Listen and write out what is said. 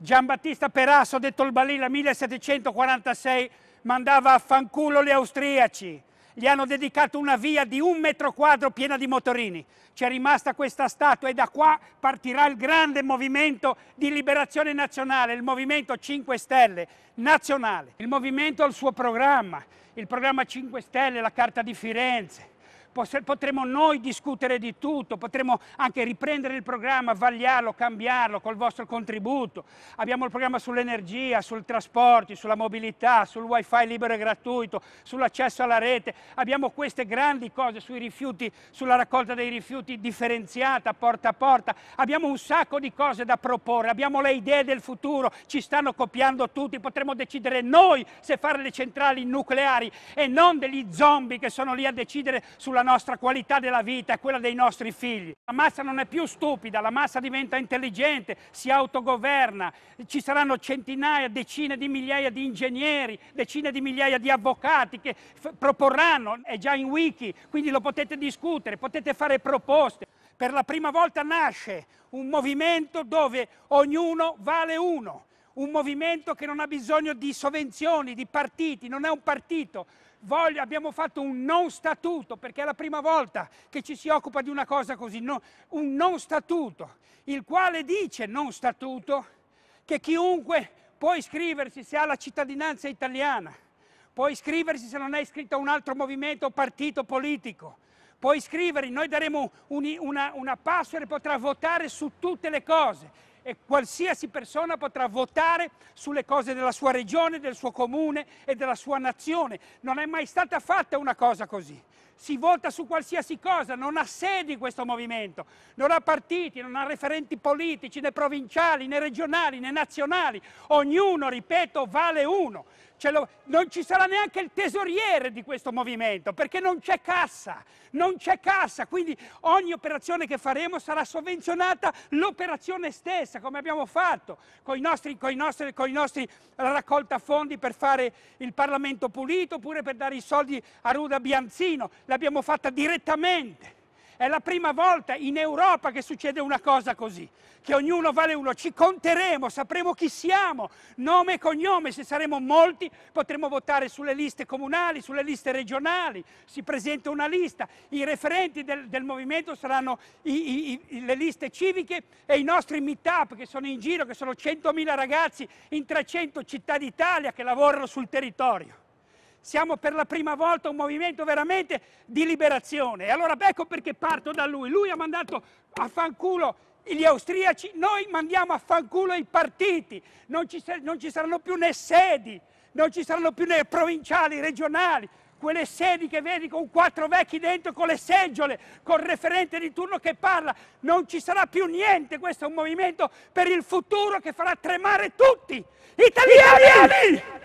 Giambattista Perasso, detto il Balilla, 1746, mandava a fanculo gli austriaci. Gli hanno dedicato una via di un metro quadro piena di motorini. C'è rimasta questa statua e da qua partirà il grande movimento di liberazione nazionale, il movimento 5 Stelle nazionale. Il movimento ha il suo programma, il programma 5 Stelle, la Carta di Firenze potremo noi discutere di tutto, potremo anche riprendere il programma, vagliarlo, cambiarlo col vostro contributo. Abbiamo il programma sull'energia, sul trasporti, sulla mobilità, sul wifi libero e gratuito, sull'accesso alla rete. Abbiamo queste grandi cose sui rifiuti, sulla raccolta dei rifiuti differenziata, porta a porta. Abbiamo un sacco di cose da proporre, abbiamo le idee del futuro, ci stanno copiando tutti, potremo decidere noi se fare le centrali nucleari e non degli zombie che sono lì a decidere sulla sulla nostra qualità della vita e quella dei nostri figli. La massa non è più stupida, la massa diventa intelligente, si autogoverna, ci saranno centinaia, decine di migliaia di ingegneri, decine di migliaia di avvocati che proporranno, è già in wiki, quindi lo potete discutere, potete fare proposte. Per la prima volta nasce un movimento dove ognuno vale uno, un movimento che non ha bisogno di sovvenzioni, di partiti, non è un partito, Voglio, abbiamo fatto un non statuto, perché è la prima volta che ci si occupa di una cosa così, no, un non statuto, il quale dice non statuto che chiunque può iscriversi se ha la cittadinanza italiana, può iscriversi se non è iscritto a un altro movimento o partito politico, può iscriversi, noi daremo un, una, una password e potrà votare su tutte le cose e qualsiasi persona potrà votare sulle cose della sua regione, del suo comune e della sua nazione. Non è mai stata fatta una cosa così si vota su qualsiasi cosa, non ha sedi questo movimento, non ha partiti, non ha referenti politici né provinciali né regionali né nazionali, ognuno, ripeto, vale uno. Lo, non ci sarà neanche il tesoriere di questo movimento perché non c'è cassa, non c'è cassa, quindi ogni operazione che faremo sarà sovvenzionata l'operazione stessa, come abbiamo fatto con i nostri, con i nostri, con i nostri raccolta fondi per fare il Parlamento pulito oppure per dare i soldi a Ruda Bianzino l'abbiamo fatta direttamente. È la prima volta in Europa che succede una cosa così, che ognuno vale uno. Ci conteremo, sapremo chi siamo, nome e cognome, se saremo molti potremo votare sulle liste comunali, sulle liste regionali, si presenta una lista, i referenti del, del movimento saranno i, i, i, le liste civiche e i nostri meet-up che sono in giro, che sono 100.000 ragazzi in 300 città d'Italia che lavorano sul territorio siamo per la prima volta un movimento veramente di liberazione. E allora ecco perché parto da lui. Lui ha mandato a fanculo gli austriaci, noi mandiamo a fanculo i partiti, non ci, non ci saranno più né sedi, non ci saranno più né provinciali, regionali, quelle sedi che vedi con quattro vecchi dentro, con le seggiole, col referente di turno che parla, non ci sarà più niente, questo è un movimento per il futuro che farà tremare tutti, italiani! italiani!